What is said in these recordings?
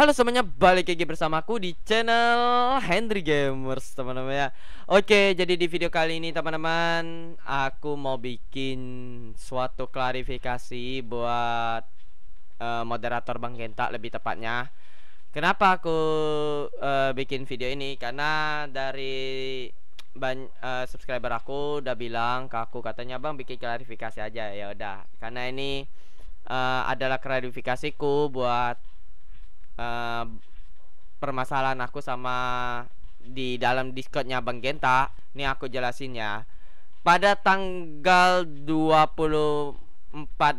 Halo semuanya, balik lagi bersama aku di channel Henry Gamers teman-teman ya Oke, jadi di video kali ini teman-teman Aku mau bikin suatu klarifikasi buat uh, moderator Bang Genta lebih tepatnya Kenapa aku uh, bikin video ini? Karena dari uh, subscriber aku udah bilang ke aku katanya Bang bikin klarifikasi aja ya udah karena ini uh, adalah klarifikasiku buat uh, permasalahan aku sama di dalam Discordnya Bang Genta. Ini aku jelasin ya. Pada tanggal 24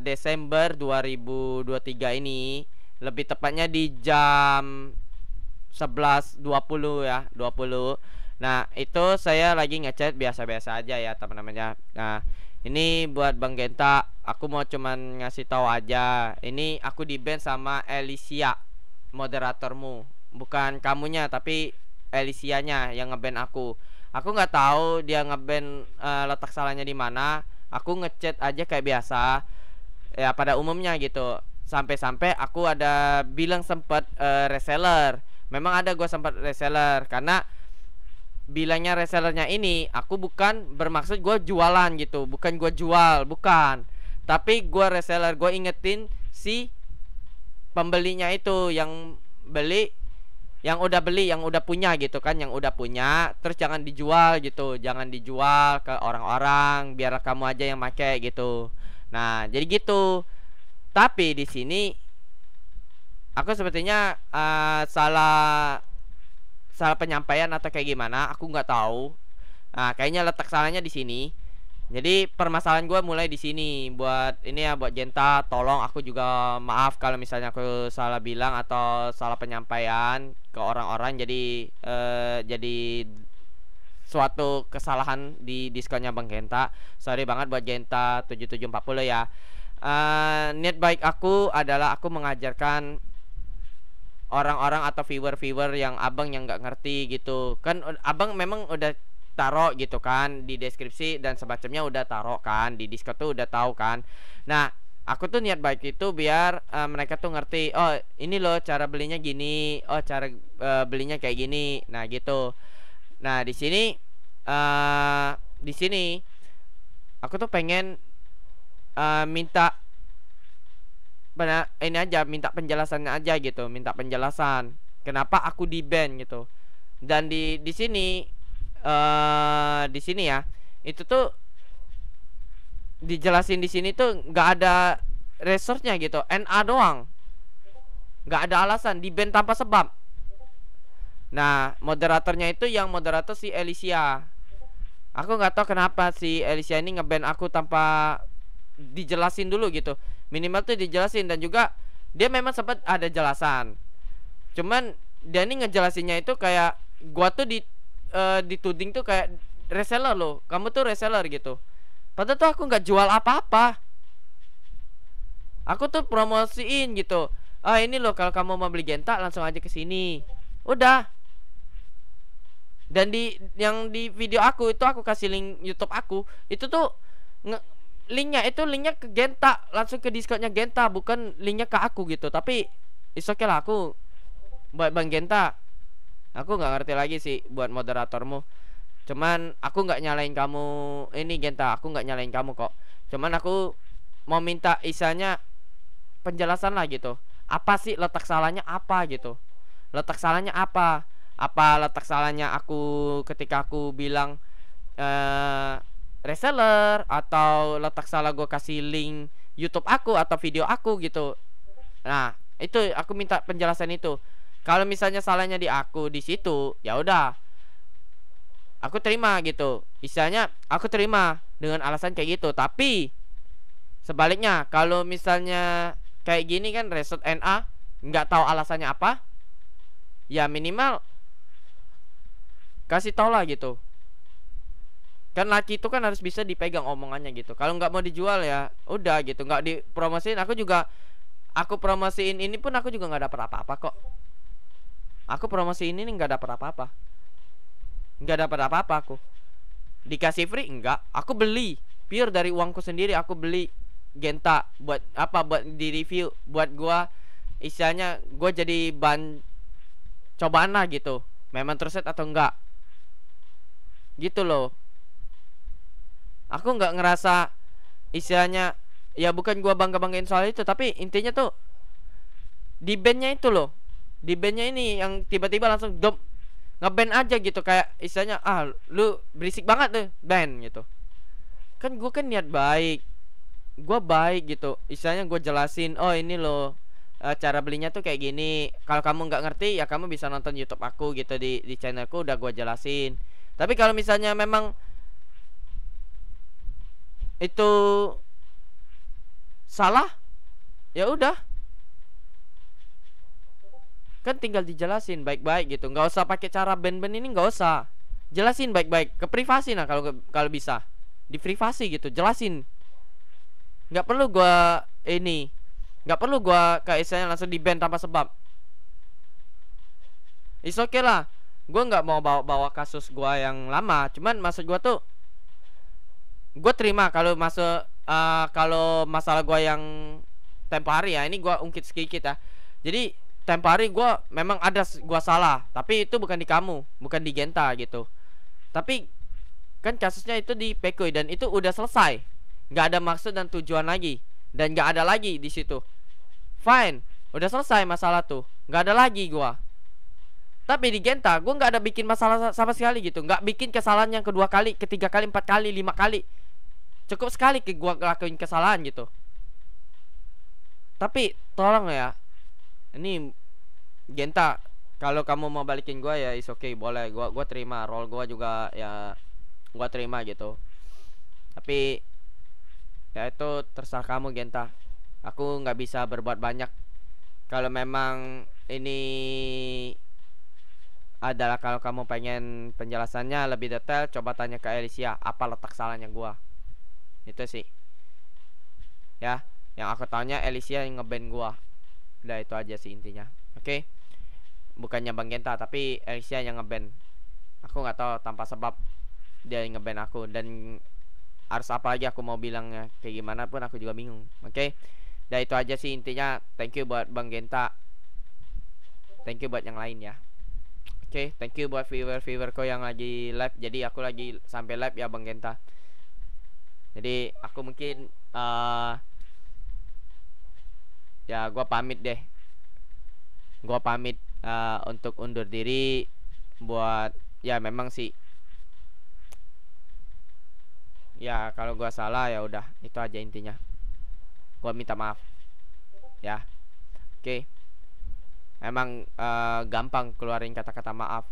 Desember 2023 ini, lebih tepatnya di jam 11.20 ya, 20. Nah, itu saya lagi ngechat biasa-biasa aja ya, teman-temannya. Nah, ini buat Bang Genta, aku mau cuman ngasih tahu aja. Ini aku di band sama Alicia moderatormu bukan kamunya tapi Elisianya yang ngeband aku aku nggak tahu dia ngeband uh, eh, letak salahnya di mana aku ngechat aja kayak biasa ya pada umumnya gitu sampai-sampai aku ada bilang sempat uh, eh, reseller memang ada gue sempat reseller karena bilangnya resellernya ini aku bukan bermaksud gue jualan gitu bukan gue jual bukan tapi gue reseller gue ingetin si pembelinya itu yang beli yang udah beli yang udah punya gitu kan yang udah punya terus jangan dijual gitu jangan dijual ke orang-orang biar kamu aja yang make gitu nah jadi gitu tapi di sini aku sepertinya uh, salah salah penyampaian atau kayak gimana aku nggak tahu nah kayaknya letak salahnya di sini jadi permasalahan gue mulai di sini buat ini ya buat Jenta tolong aku juga maaf kalau misalnya aku salah bilang atau salah penyampaian ke orang-orang jadi uh, jadi suatu kesalahan di diskonnya Bang Jenta. Sorry banget buat Jenta 7740 ya. Uh, niat baik aku adalah aku mengajarkan orang-orang atau viewer-viewer yang abang yang nggak ngerti gitu kan abang memang udah taruh gitu kan di deskripsi dan semacamnya udah taruh kan di Discord tuh udah tahu kan. Nah, aku tuh niat baik itu biar uh, mereka tuh ngerti, oh ini loh cara belinya gini, oh cara uh, belinya kayak gini. Nah, gitu. Nah, di sini uh, di sini aku tuh pengen uh, minta benar ini aja minta penjelasannya aja gitu, minta penjelasan kenapa aku di band gitu. Dan di di sini Eh, di sini ya itu tuh dijelasin di sini tuh nggak ada resource-nya gitu NA doang nggak ada alasan di band tanpa sebab nah moderatornya itu yang moderator si elisia aku nggak tahu kenapa si elisia ini ngeband aku tanpa dijelasin dulu gitu minimal tuh dijelasin dan juga dia memang sempat ada jelasan cuman dia ini ngejelasinnya itu kayak gua tuh di uh, dituding tuh kayak reseller loh kamu tuh reseller gitu padahal tuh aku nggak jual apa-apa aku tuh promosiin gitu ah ini loh kalau kamu mau beli genta langsung aja ke sini udah dan di yang di video aku itu aku kasih link YouTube aku itu tuh nge, linknya itu linknya ke Genta langsung ke diskonnya Genta bukan linknya ke aku gitu tapi is okay aku buat Bang Genta aku nggak ngerti lagi sih buat moderatormu cuman aku nggak nyalain kamu ini genta aku nggak nyalain kamu kok cuman aku mau minta isanya penjelasan lah gitu apa sih letak salahnya apa gitu letak salahnya apa apa letak salahnya aku ketika aku bilang eh reseller atau letak salah gue kasih link YouTube aku atau video aku gitu nah itu aku minta penjelasan itu kalau misalnya salahnya di aku di situ ya udah aku terima gitu istilahnya aku terima dengan alasan kayak gitu tapi sebaliknya kalau misalnya kayak gini kan reset NA nggak tahu alasannya apa ya minimal kasih tau lah gitu kan laki itu kan harus bisa dipegang omongannya gitu kalau nggak mau dijual ya udah gitu nggak dipromosin. aku juga aku promosiin ini pun aku juga nggak dapat apa-apa kok Aku promosi ini nih nggak dapat apa-apa. Nggak dapat apa-apa aku. Dikasih free nggak? Aku beli. Pure dari uangku sendiri aku beli Genta buat apa buat di review buat gua istilahnya gua jadi ban cobaan lah gitu. Memang terset atau enggak? Gitu loh. Aku nggak ngerasa istilahnya ya bukan gua bangga-banggain soal itu tapi intinya tuh di bandnya itu loh di bandnya ini yang tiba-tiba langsung dom ngeband aja gitu kayak istilahnya ah lu berisik banget tuh band gitu kan gue kan niat baik gue baik gitu istilahnya gue jelasin oh ini lo eh, cara belinya tuh kayak gini kalau kamu nggak ngerti ya kamu bisa nonton YouTube aku gitu di di channelku udah gue jelasin tapi kalau misalnya memang itu salah ya udah kan tinggal dijelasin baik-baik gitu nggak usah pakai cara band-band ini nggak usah jelasin baik-baik ke privasi nah kalau kalau bisa di privasi gitu jelasin nggak perlu gua ini nggak perlu gua ke istilahnya langsung di band tanpa sebab is oke okay lah gue nggak mau bawa bawa kasus gua yang lama cuman maksud gua tuh gue terima kalau masuk uh, ah, kalau masalah gua yang tempo hari ya ini gua ungkit sedikit ya jadi tempo hari gue memang ada gue salah tapi itu bukan di kamu bukan di Genta gitu tapi kan kasusnya itu di Peko dan itu udah selesai nggak ada maksud dan tujuan lagi dan nggak ada lagi di situ fine udah selesai masalah tuh nggak ada lagi gue tapi di Genta gue nggak ada bikin masalah sama sekali gitu nggak bikin kesalahan yang kedua kali ketiga kali empat kali lima kali cukup sekali ke gue lakuin kesalahan gitu tapi tolong ya ini Genta kalau kamu mau balikin gua ya is okay boleh gua gua terima roll gua juga ya gua terima gitu tapi ya itu terserah kamu Genta aku nggak bisa berbuat banyak kalau memang ini adalah kalau kamu pengen penjelasannya lebih detail coba tanya ke Elisia, apa letak salahnya gua itu sih ya yang aku tanya Elisia yang ngeband gua udah itu aja sih intinya oke okay? bukannya bang Genta tapi Elisia yang ngeband aku nggak tahu tanpa sebab dia ngeband aku dan harus apa aja aku mau bilangnya kayak gimana pun aku juga bingung oke okay? udah itu aja sih intinya thank you buat bang Genta thank you buat yang lain ya oke okay, thank you buat viewer ko yang lagi live jadi aku lagi sampai live ya bang Genta jadi aku mungkin uh, ya gue pamit deh gue pamit uh, untuk undur diri buat ya memang sih ya kalau gue salah ya udah itu aja intinya gue minta maaf ya oke okay. emang uh, gampang keluarin kata-kata maaf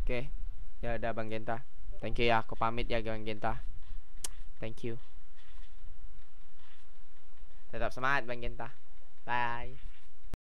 oke okay. ya udah bang Genta thank you ya aku pamit ya bang Genta thank you ระดับสมาร์ทบางเย็นตาบาย